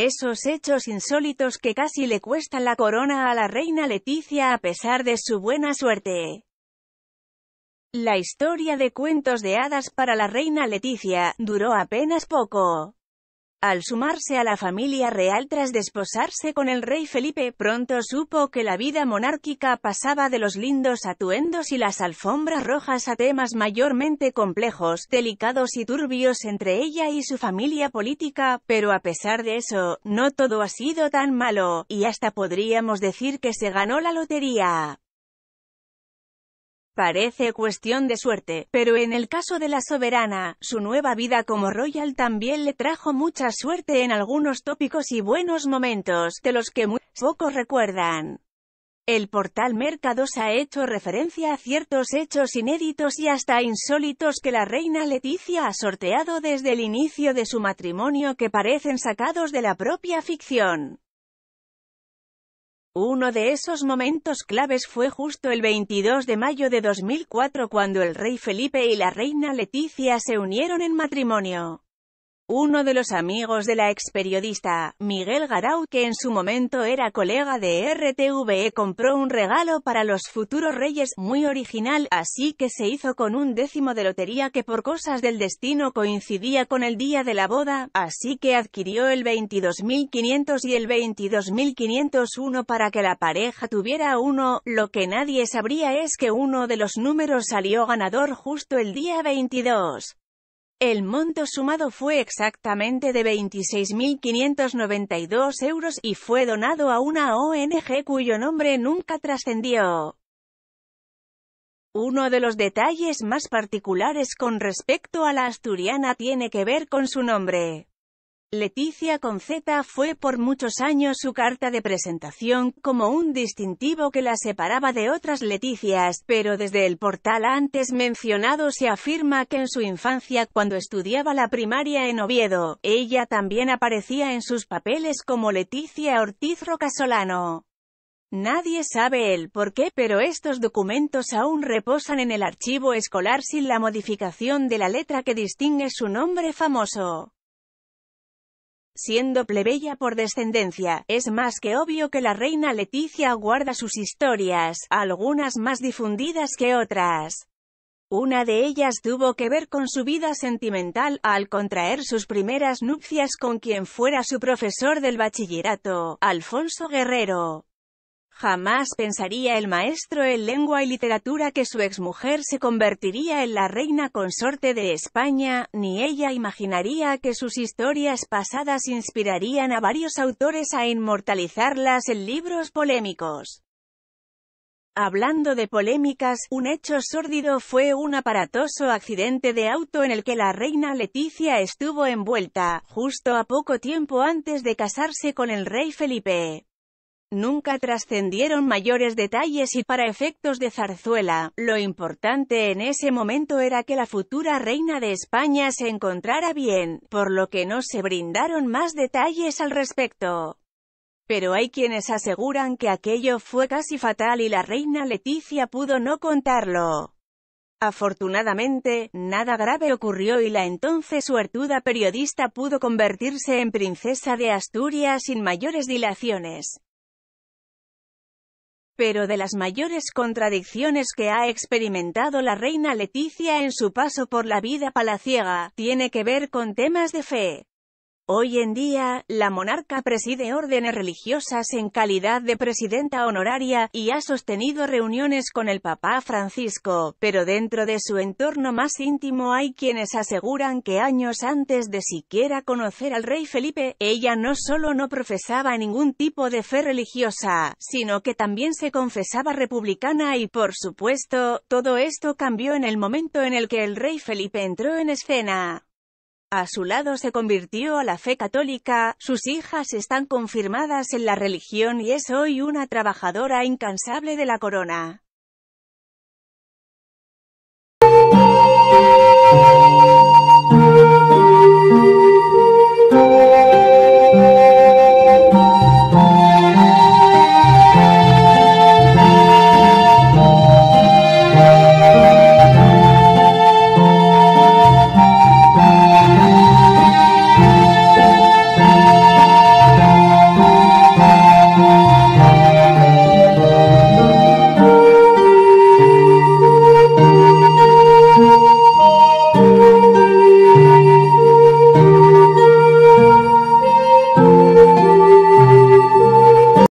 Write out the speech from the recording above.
Esos hechos insólitos que casi le cuestan la corona a la reina Leticia a pesar de su buena suerte. La historia de cuentos de hadas para la reina Leticia, duró apenas poco. Al sumarse a la familia real tras desposarse con el rey Felipe, pronto supo que la vida monárquica pasaba de los lindos atuendos y las alfombras rojas a temas mayormente complejos, delicados y turbios entre ella y su familia política, pero a pesar de eso, no todo ha sido tan malo, y hasta podríamos decir que se ganó la lotería. Parece cuestión de suerte, pero en el caso de la soberana, su nueva vida como royal también le trajo mucha suerte en algunos tópicos y buenos momentos, de los que muy pocos recuerdan. El portal Mercados ha hecho referencia a ciertos hechos inéditos y hasta insólitos que la reina Leticia ha sorteado desde el inicio de su matrimonio que parecen sacados de la propia ficción. Uno de esos momentos claves fue justo el 22 de mayo de 2004 cuando el rey Felipe y la reina Leticia se unieron en matrimonio. Uno de los amigos de la ex periodista, Miguel Garau, que en su momento era colega de RTVE, compró un regalo para los futuros reyes, muy original, así que se hizo con un décimo de lotería que por cosas del destino coincidía con el día de la boda, así que adquirió el 22.500 y el 22.501 para que la pareja tuviera uno, lo que nadie sabría es que uno de los números salió ganador justo el día 22. El monto sumado fue exactamente de 26.592 euros, y fue donado a una ONG cuyo nombre nunca trascendió. Uno de los detalles más particulares con respecto a la asturiana tiene que ver con su nombre. Leticia con Z fue por muchos años su carta de presentación, como un distintivo que la separaba de otras Leticias, pero desde el portal antes mencionado se afirma que en su infancia, cuando estudiaba la primaria en Oviedo, ella también aparecía en sus papeles como Leticia Ortiz Rocasolano. Nadie sabe el por qué, pero estos documentos aún reposan en el archivo escolar sin la modificación de la letra que distingue su nombre famoso. Siendo plebeya por descendencia, es más que obvio que la reina Leticia guarda sus historias, algunas más difundidas que otras. Una de ellas tuvo que ver con su vida sentimental, al contraer sus primeras nupcias con quien fuera su profesor del bachillerato, Alfonso Guerrero. Jamás pensaría el maestro en lengua y literatura que su exmujer se convertiría en la reina consorte de España, ni ella imaginaría que sus historias pasadas inspirarían a varios autores a inmortalizarlas en libros polémicos. Hablando de polémicas, un hecho sórdido fue un aparatoso accidente de auto en el que la reina Leticia estuvo envuelta, justo a poco tiempo antes de casarse con el rey Felipe. Nunca trascendieron mayores detalles y para efectos de zarzuela, lo importante en ese momento era que la futura reina de España se encontrara bien, por lo que no se brindaron más detalles al respecto. Pero hay quienes aseguran que aquello fue casi fatal y la reina Leticia pudo no contarlo. Afortunadamente, nada grave ocurrió y la entonces suertuda periodista pudo convertirse en princesa de Asturias sin mayores dilaciones pero de las mayores contradicciones que ha experimentado la reina Leticia en su paso por la vida palaciega, tiene que ver con temas de fe. Hoy en día, la monarca preside órdenes religiosas en calidad de presidenta honoraria, y ha sostenido reuniones con el papá Francisco, pero dentro de su entorno más íntimo hay quienes aseguran que años antes de siquiera conocer al rey Felipe, ella no solo no profesaba ningún tipo de fe religiosa, sino que también se confesaba republicana y, por supuesto, todo esto cambió en el momento en el que el rey Felipe entró en escena. A su lado se convirtió a la fe católica, sus hijas están confirmadas en la religión y es hoy una trabajadora incansable de la corona.